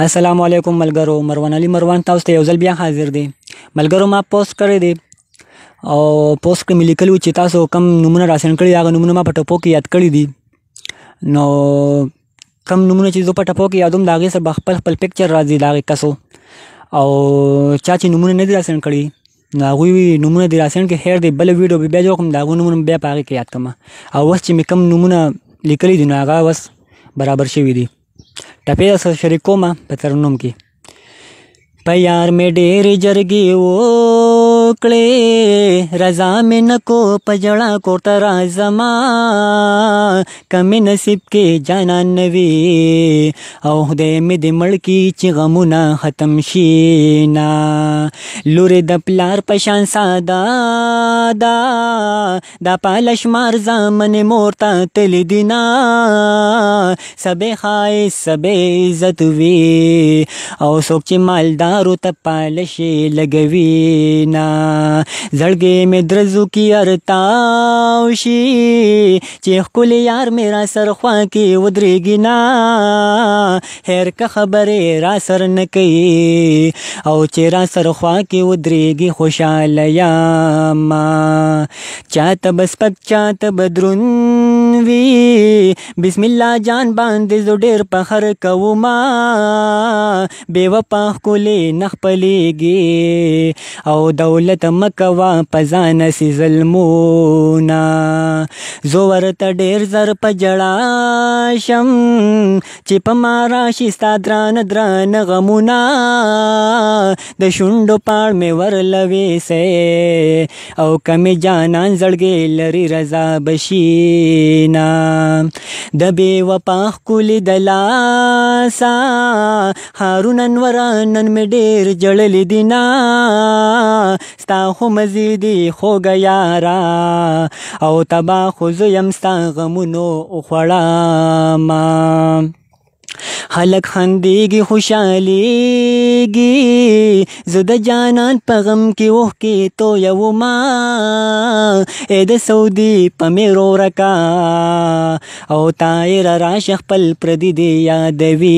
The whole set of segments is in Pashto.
السلام علیکم ملګرو مروان علي مروان تاسو ته یو ځل بیا حاضر دی ملګرو ما پوسټ کړی دی او پوسټ کې مې لیکلو چې تاسو کم نمونه راسن کړی هغه نمونه ما په ټپو کې یاد کړی دي نو کم نمونه چې زه په ټپو کې یادوم د هغې سره خپل خپل پکچر راځي د هغې کسو او چا چې نمونه نه دي راسن کړي نو هغوی نومونه د راسن کې خیر دی بل ویډیو به بیا جوړ کوم دا هغوی نومونه بیا په هغې کې یاد کړم او اوس چې مې کوم نومونه لیکلي دي نو هغه اوس برابر شوي دي ټپې د شریکومه په ترنم کې په یار مې ډېر جرګې وو وکړې رضا مې نکو پجړا کوته راځما کمې نصیب کې جانان نوي او خدای مې دې مړ کې چې غمونه ختم شي نه لورې د پلار په شان ساده دا دا پالش مار زامن مورتا تل دینا سبه خای سبه عزت وی او څوک چې مالدارو ته پالش لګوي نه زړګې مې درزو کې ارتاو شي چې خپل یار میرا سر خوا کې ودرېږي نه هر که خبرې را سر نه کوي او چې را سر خوا کې ودرېږي خوشاله یم چاته بس پک چاته بدرون وي بسم الله جان باندې زو ډېر فخر کوما بې وفا ښکلې نه خپلېږي او دولت مکوه په ځان سي ظلمونه زور ته ډیر زر پجړا شم چې په مارا شي ستادران دران غمونا د شوندو پاړ می ورلوي سه او کمی جانان زړګي لري رضا بشینا د بی وپاخ کول د لاسا هارون انورانن می ډیر جړل دینا ستا خو مزیدی خوګ یارا او تبا خو زه یم ستا غمونو خوړاما خلک خندېږي خوشحالېږي زه د جانان په غم کې اوښکې تویومه د سعودي په میرو رکا او طایر راش خپل پردي دی یادوي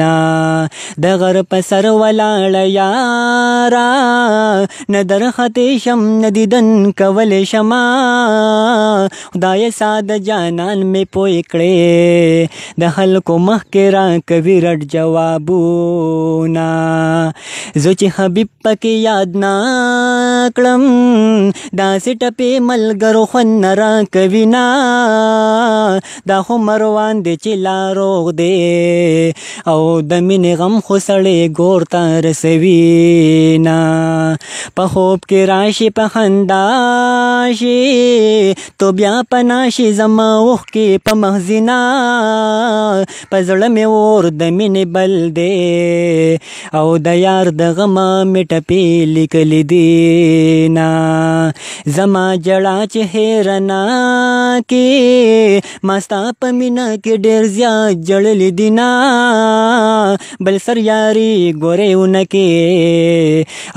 نا د غر په سر ولاړ یارا نه درخت شم نه دیدن کول شما خدای ساده جانان می پوي کړې د خلکو مخ کې را کوي رټ جوابونه زه چې حبيب پکې یاد نه کړم دا سټپې ملګرو خون را کوي نا دا خو مروان دی چې لا روغ دی او د مینې غم خو سړی ګور ته رسوي نه په خوب کې راشي په خندا شي تو بیا پنا شي زما اوخ کې په مخزینا په زړه مې اور د مینې بل دی او د یار د غم مې ټپې لیکلې دي نه زما جړا چې هیرنا کې ما ستا په مینا کې ډېر زیات جړلې دي نه بل سر یاري ګورېونکې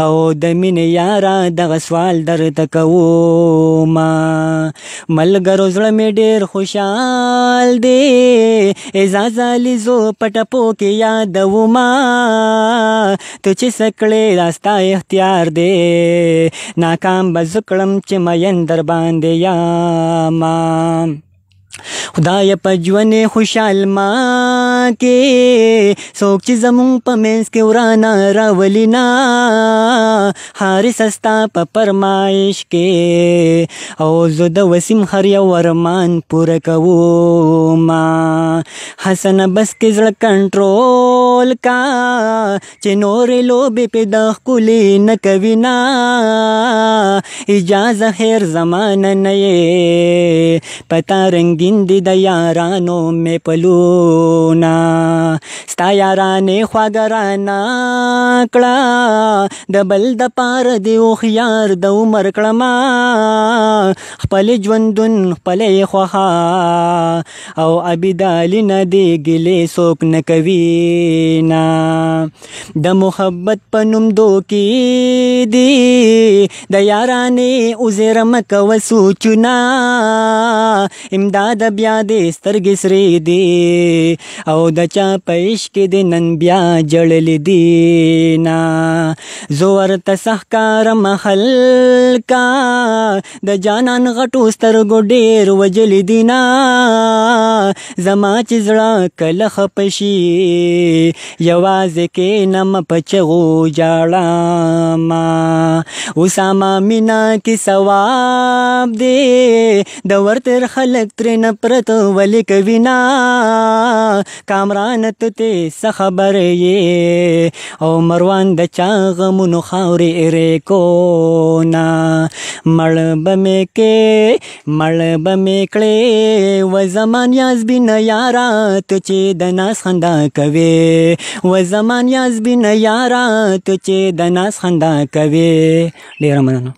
او د مینې یارا دغه سوال درته کوم ملګرو زړه مې ډېر خوشحال دی اعزاز علي زو پټپو کې یادوما ته چې سکړې راستا اختیار دی ناکام بزکړم چې مین در باندې یا ما خدای په ژوند خوشحال ما کې څوک چې زمون په مینس کې ورانا راولینا حارس استا په پرمایش کې او زه د وسیم هر یو ورمان پوره کوم حسن بس کې زړه کنټرول کا چې نورې لوبې په د ښکلې نه کوي نه اجازه خیر زمانه نه یې پتا رنګین دي د یارانو مې پلونه ستا یارانې خواږه رانه کړه د بل د پاره دې هوښیار د عمر کړم خپل ژوندون خپلې خوښه او ابیدالي نه دې ګیلې څوک نه کوي نه د محبت په نوم دوکي دي د یارانې عذر مه کوه سوچونه امداد بیا دې سترګې سرې دي او او د چا پېش کې د نن بیا جړل دینا زور تسحکار محل کا د جانان غټو سترګو ډېر وجل دینا زما چې زړه کله خپشي یوازې کې نم پچغو جاړه ما وساما مینا کې ثواب دی د ورتر خلک ترنه پرته ولې کوي نه کامران ته ته خبر یې او مروان د چا غمونو خاورې رې کو نا مړ بمې کې مړ بمې کړې و زمان یاز بین یارات چې د ناس خندا کوي و زمان یاز بین یارات چې د ناس خندا کوي ډیر مننه